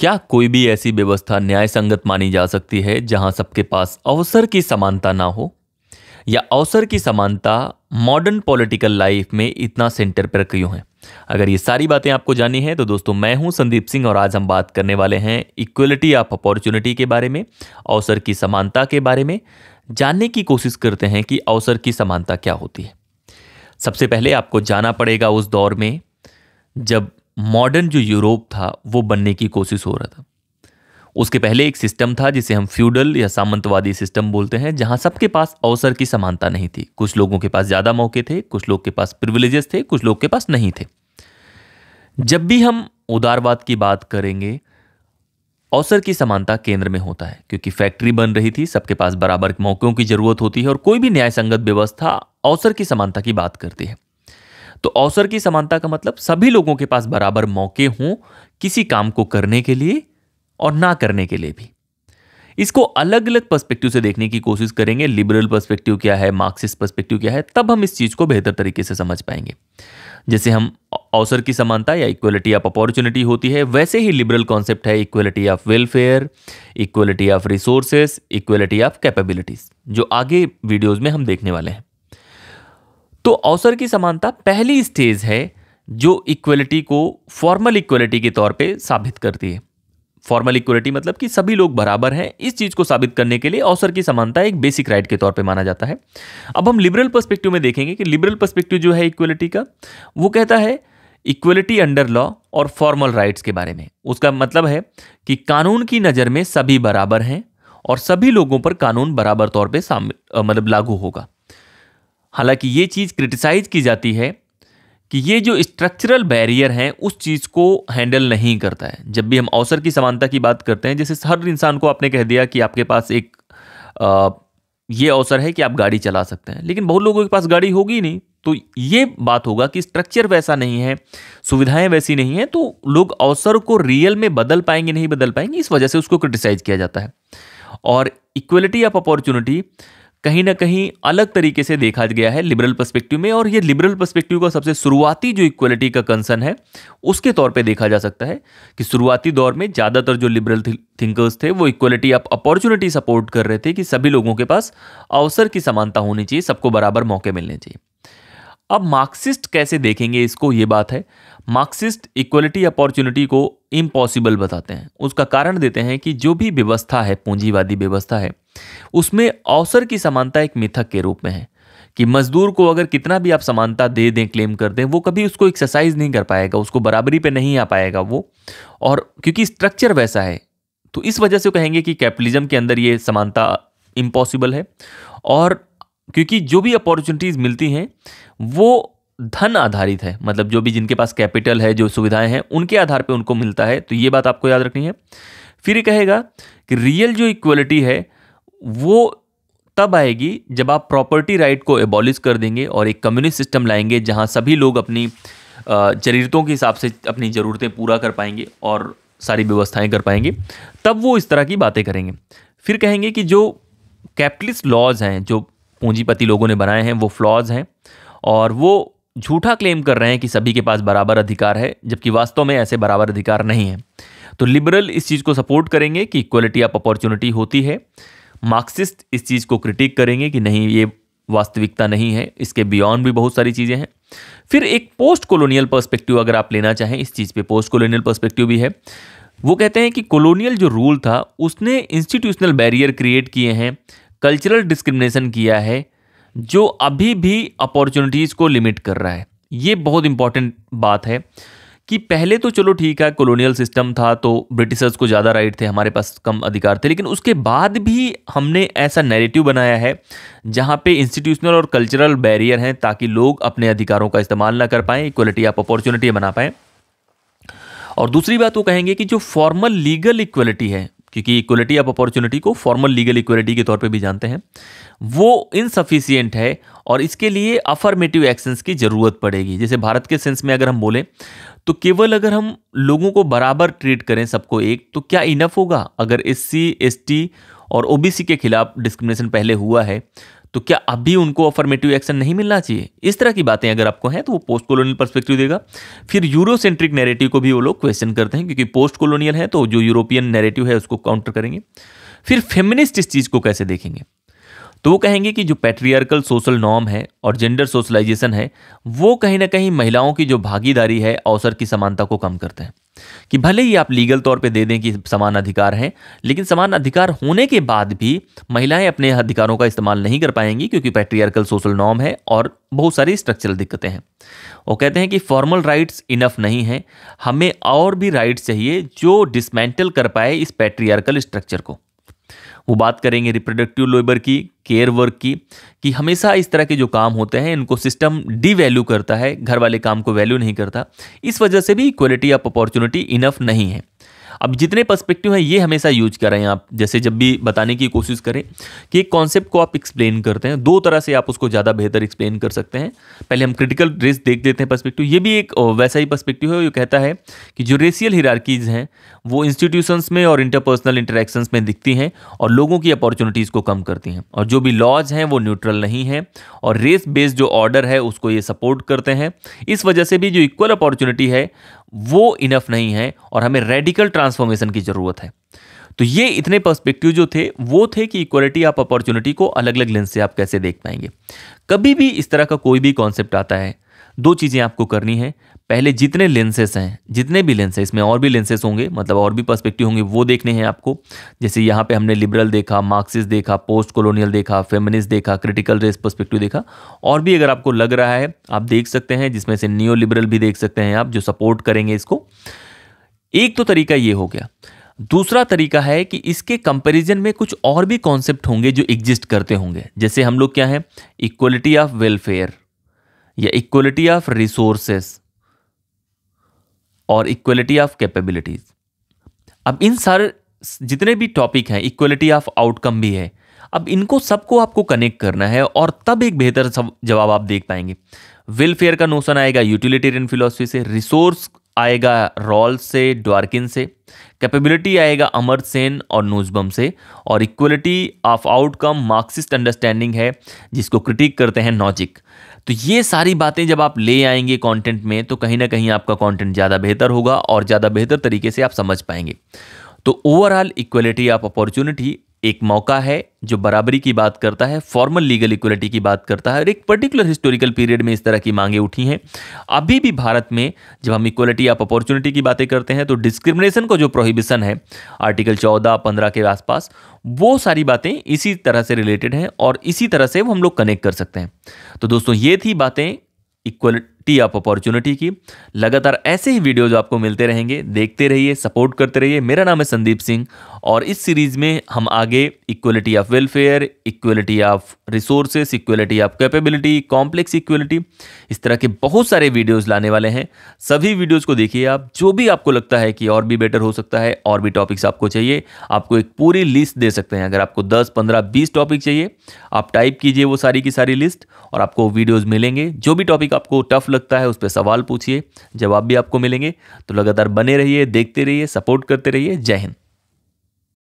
क्या कोई भी ऐसी व्यवस्था न्याय संगत मानी जा सकती है जहां सबके पास अवसर की समानता ना हो या अवसर की समानता मॉडर्न पॉलिटिकल लाइफ में इतना सेंटर पर क्यों है अगर ये सारी बातें आपको जानी है तो दोस्तों मैं हूं संदीप सिंह और आज हम बात करने वाले हैं इक्वलिटी ऑफ अपॉर्चुनिटी के बारे में अवसर की समानता के बारे में जानने की कोशिश करते हैं कि अवसर की समानता क्या होती है सबसे पहले आपको जाना पड़ेगा उस दौर में जब मॉडर्न जो यूरोप था वो बनने की कोशिश हो रहा था उसके पहले एक सिस्टम था जिसे हम फ्यूडल या सामंतवादी सिस्टम बोलते हैं जहां सबके पास अवसर की समानता नहीं थी कुछ लोगों के पास ज़्यादा मौके थे कुछ लोग के पास प्रिविलेजेस थे कुछ लोग के पास नहीं थे जब भी हम उदारवाद की बात करेंगे अवसर की समानता केंद्र में होता है क्योंकि फैक्ट्री बन रही थी सबके पास बराबर मौक़ों की ज़रूरत होती है और कोई भी न्याय संगत व्यवस्था अवसर की समानता की बात करती है तो अवसर की समानता का मतलब सभी लोगों के पास बराबर मौके हों किसी काम को करने के लिए और ना करने के लिए भी इसको अलग अलग पर्सपेक्टिव से देखने की कोशिश करेंगे लिबरल पर्सपेक्टिव क्या है मार्क्सिस्ट पर्सपेक्टिव क्या है तब हम इस चीज़ को बेहतर तरीके से समझ पाएंगे जैसे हम अवसर की समानता या इक्वलिटी ऑफ अपॉर्चुनिटी होती है वैसे ही लिबरल कॉन्सेप्ट है equality of welfare equality of resources equality of capabilities जो आगे वीडियोज़ में हम देखने वाले हैं तो अवसर की समानता पहली स्टेज है जो इक्वलिटी को फॉर्मल इक्वलिटी के तौर पे साबित करती है फॉर्मल इक्वलिटी मतलब कि सभी लोग बराबर हैं इस चीज़ को साबित करने के लिए अवसर की समानता एक बेसिक राइट के तौर पे माना जाता है अब हम लिबरल पर्सपेक्टिव में देखेंगे कि लिबरल पर्सपेक्टिव जो है इक्वलिटी का वो कहता है इक्वलिटी अंडर लॉ और फॉर्मल राइट्स के बारे में उसका मतलब है कि कानून की नज़र में सभी बराबर हैं और सभी लोगों पर कानून बराबर तौर पर मतलब लागू होगा हालांकि ये चीज़ क्रिटिसाइज की जाती है कि ये जो स्ट्रक्चरल बैरियर हैं उस चीज़ को हैंडल नहीं करता है जब भी हम अवसर की समानता की बात करते हैं जैसे हर इंसान को आपने कह दिया कि आपके पास एक आ, ये अवसर है कि आप गाड़ी चला सकते हैं लेकिन बहुत लोगों के पास गाड़ी होगी नहीं तो ये बात होगा कि स्ट्रक्चर वैसा नहीं है सुविधाएं वैसी नहीं हैं तो लोग अवसर को रियल में बदल पाएंगे नहीं बदल पाएंगे इस वजह से उसको क्रिटिसाइज किया जाता है और इक्वलिटी ऑफ अपॉर्चुनिटी कहीं ना कहीं अलग तरीके से देखा गया है लिबरल पर्सपेक्टिव में और ये लिबरल पर्सपेक्टिव का सबसे शुरुआती जो इक्वलिटी का कंसर्न है उसके तौर पे देखा जा सकता है कि शुरुआती दौर में ज़्यादातर जो लिबरल थिंकर्स थे वो इक्वलिटी आप अपॉर्चुनिटी सपोर्ट कर रहे थे कि सभी लोगों के पास अवसर की समानता होनी चाहिए सबको बराबर मौके मिलने चाहिए अब मार्क्सिस्ट कैसे देखेंगे इसको ये बात है मार्क्सिस्ट इक्वलिटी अपॉर्चुनिटी को इम्पॉसिबल बताते हैं उसका कारण देते हैं कि जो भी व्यवस्था है पूंजीवादी व्यवस्था है उसमें अवसर की समानता एक मिथक के रूप में है कि मजदूर को अगर कितना भी आप समानता दे दें क्लेम कर दें वो कभी उसको एक्सरसाइज नहीं कर पाएगा उसको बराबरी पे नहीं आ पाएगा वो और क्योंकि स्ट्रक्चर वैसा है तो इस वजह से कहेंगे कि कैपिटलिज्म के अंदर ये समानता इम्पॉसिबल है और क्योंकि जो भी अपॉर्चुनिटीज़ मिलती हैं वो धन आधारित है मतलब जो भी जिनके पास कैपिटल है जो सुविधाएं हैं उनके आधार पे उनको मिलता है तो ये बात आपको याद रखनी है फिर ये कहेगा कि रियल जो इक्वलिटी है वो तब आएगी जब आप प्रॉपर्टी राइट को एबॉलिश कर देंगे और एक कम्युनिस्ट सिस्टम लाएंगे जहां सभी लोग अपनी जरूरतों के हिसाब से अपनी ज़रूरतें पूरा कर पाएंगे और सारी व्यवस्थाएं कर पाएंगे तब वो इस तरह की बातें करेंगे फिर कहेंगे कि जो कैपिटलिस्ट लॉज हैं जो पूंजीपति लोगों ने बनाए हैं वो फ्लॉज हैं और वो झूठा क्लेम कर रहे हैं कि सभी के पास बराबर अधिकार है जबकि वास्तव में ऐसे बराबर अधिकार नहीं हैं तो लिबरल इस चीज़ को सपोर्ट करेंगे कि इक्वलिटी ऑफ अपॉर्चुनिटी होती है मार्क्सिस्ट इस चीज़ को क्रिटिक करेंगे कि नहीं ये वास्तविकता नहीं है इसके बियॉन्ड भी बहुत सारी चीज़ें हैं फिर एक पोस्ट कॉलोनियल पर्सपेक्टिव अगर आप लेना चाहें इस चीज़ पे पोस्ट कॉलोनियल पर्सपेक्टिव भी है वो कहते हैं कि कॉलोनियल जो रूल था उसने इंस्टीट्यूशनल बैरियर क्रिएट किए हैं कल्चरल डिस्क्रिमिनेशन किया है जो अभी भी अपॉर्चुनिटीज़ को लिमिट कर रहा है ये बहुत इंपॉर्टेंट बात है कि पहले तो चलो ठीक है कॉलोनियल सिस्टम था तो ब्रिटिशर्स को ज़्यादा राइट थे हमारे पास कम अधिकार थे लेकिन उसके बाद भी हमने ऐसा नैरेटिव बनाया है जहाँ पे इंस्टीट्यूशनल और कल्चरल बैरियर हैं ताकि लोग अपने अधिकारों का इस्तेमाल ना कर पाएँ इक्वलिटी आप अपॉर्चुनिटी बना पाएँ और दूसरी बात वो कहेंगे कि जो फॉर्मल लीगल इक्वलिटी है क्योंकि इक्वलिटी ऑफ अपॉर्चुनिटी को फॉर्मल लीगल इक्वलिटी के तौर पे भी जानते हैं वो इनसफिशियंट है और इसके लिए अफर्मेटिव एक्शंस की ज़रूरत पड़ेगी जैसे भारत के सेंस में अगर हम बोलें तो केवल अगर हम लोगों को बराबर ट्रीट करें सबको एक तो क्या इनफ होगा अगर एस सी और ओ के खिलाफ डिस्क्रिमिनेशन पहले हुआ है तो क्या अभी उनको अफर्मेटिव एक्शन नहीं मिलना चाहिए इस तरह की बातें अगर आपको हैं तो वो पोस्ट कॉलोनियल परस्पेक्टिव देगा फिर यूरोसेंट्रिक नैरेटिव को भी वो लोग क्वेश्चन करते हैं क्योंकि पोस्ट कॉलोनियल है तो जो यूरोपियन नैरेटिव है उसको काउंटर करेंगे फिर फेमिनिस्ट इस चीज़ को कैसे देखेंगे तो वो कहेंगे कि जो पैट्रियार्कल सोशल नॉर्म है और जेंडर सोशलाइजेशन है वो कहीं ना कहीं महिलाओं की जो भागीदारी है अवसर की समानता को कम करते हैं कि भले ही आप लीगल तौर पे दे दें कि समान अधिकार हैं लेकिन समान अधिकार होने के बाद भी महिलाएं अपने अधिकारों का इस्तेमाल नहीं कर पाएंगी क्योंकि पैट्रियरकल सोशल नॉर्म है और बहुत सारी स्ट्रक्चरल दिक्कतें हैं वो कहते हैं कि फॉर्मल राइट्स इनफ नहीं हैं हमें और भी राइट्स चाहिए जो डिसमेंटल कर पाए इस पैट्रियरकल स्ट्रक्चर को वो बात करेंगे रिप्रोडक्टिव लेबर की केयर वर्क की कि हमेशा इस तरह के जो काम होते हैं इनको सिस्टम डी वैल्यू करता है घर वाले काम को वैल्यू नहीं करता इस वजह से भी इक्वलिटी ऑफ अपॉर्चुनिटी इनफ नहीं है अब जितने पर्सपेक्टिव हैं ये हमेशा यूज करें आप जैसे जब भी बताने की कोशिश करें कि एक कॉन्सेप्ट को आप एक्सप्लेन करते हैं दो तरह से आप उसको ज़्यादा बेहतर एक्सप्लेन कर सकते हैं पहले हम क्रिटिकल रेस देख देते हैं पर्सपेक्टिव ये भी एक वैसा ही पर्सपेक्टिव है जो कहता है कि जो रेसियल हिरारकीज़ हैं वो इंस्टीट्यूशंस में और इंटरपर्सनल इंटरेक्शंस में दिखती हैं और लोगों की अपॉर्चुनिटीज़ को कम करती हैं और जो भी लॉज हैं वो न्यूट्रल नहीं हैं और रेस बेस्ड जो ऑर्डर है उसको ये सपोर्ट करते हैं इस वजह से भी जो इक्वल अपॉर्चुनिटी है वो इनफ नहीं है और हमें रेडिकल ट्रांसफॉर्मेशन की ज़रूरत है तो ये इतने पर्सपेक्टिव जो थे वो थे कि इक्वलिटी आप अपॉर्चुनिटी को अलग अलग लेंस से आप कैसे देख पाएंगे कभी भी इस तरह का कोई भी कॉन्सेप्ट आता है दो चीज़ें आपको करनी है पहले जितने लेंसेस हैं जितने भी लेंसेस इसमें और भी लेंसेस होंगे मतलब और भी पर्सपेक्टिव होंगे वो देखने हैं आपको जैसे यहाँ पे हमने लिबरल देखा मार्क्सिस्ट देखा पोस्ट कॉलोनियल देखा फेमिनिस्ट देखा क्रिटिकल रेस पर्सपेक्टिव देखा और भी अगर आपको लग रहा है आप देख सकते हैं जिसमें से न्यू लिबरल भी देख सकते हैं आप जो सपोर्ट करेंगे इसको एक तो तरीका ये हो गया दूसरा तरीका है कि इसके कंपैरिजन में कुछ और भी कॉन्सेप्ट होंगे जो एग्जिस्ट करते होंगे जैसे हम लोग क्या हैं इक्वलिटी ऑफ वेलफेयर या इक्वलिटी ऑफ रिसोर्सेस और इक्वलिटी ऑफ कैपेबिलिटीज़ अब इन सारे जितने भी टॉपिक हैं इक्वलिटी ऑफ आउटकम भी है अब इनको सबको आपको कनेक्ट करना है और तब एक बेहतर जवाब आप देख पाएंगे वेलफेयर का नोशन आएगा यूटिलिटेरियन फिलोसफी से रिसोर्स आएगा रॉल से ड्वार्किन से कैपेबिलिटी आएगा अमर सेन और नोजबम से और equality of outcome Marxist understanding है जिसको क्रिटिक करते हैं नॉजिक तो ये सारी बातें जब आप ले आएंगे कंटेंट में तो कहीं ना कहीं आपका कंटेंट ज़्यादा बेहतर होगा और ज़्यादा बेहतर तरीके से आप समझ पाएंगे तो ओवरऑल इक्वलिटी ऑफ अपॉर्चुनिटी एक मौका है जो बराबरी की बात करता है फॉर्मल लीगल इक्वलिटी की बात करता है और एक पर्टिकुलर हिस्टोरिकल पीरियड में इस तरह की मांगें उठी हैं अभी भी भारत में जब हम इक्वलिटी ऑफ अपॉर्चुनिटी की बातें करते हैं तो डिस्क्रिमिनेशन को जो प्रोहिबिशन है आर्टिकल चौदह पंद्रह के आसपास वो सारी बातें इसी तरह से रिलेटेड हैं और इसी तरह से वो हम लोग कनेक्ट कर सकते हैं तो दोस्तों ये थी बातें इक्वल सिटी ऑफ अपॉर्चुनिटी की लगातार ऐसे ही वीडियोज आपको मिलते रहेंगे देखते रहिए सपोर्ट करते रहिए मेरा नाम है संदीप सिंह और इस सीरीज़ में हम आगे equality of welfare equality of resources equality of capability complex equality इस तरह के बहुत सारे वीडियोज़ लाने वाले हैं सभी वीडियोज़ को देखिए आप जो भी आपको लगता है कि और भी बेटर हो सकता है और भी टॉपिक्स आपको चाहिए आपको एक पूरी लिस्ट दे सकते हैं अगर आपको दस पंद्रह बीस टॉपिक चाहिए आप टाइप कीजिए वो सारी की सारी लिस्ट और आपको वीडियोज़ मिलेंगे जो भी टॉपिक आपको टफ लग लगता है उस पर सवाल पूछिए जवाब भी आपको मिलेंगे तो लगातार बने रहिए देखते रहिए सपोर्ट करते रहिए जय हिंद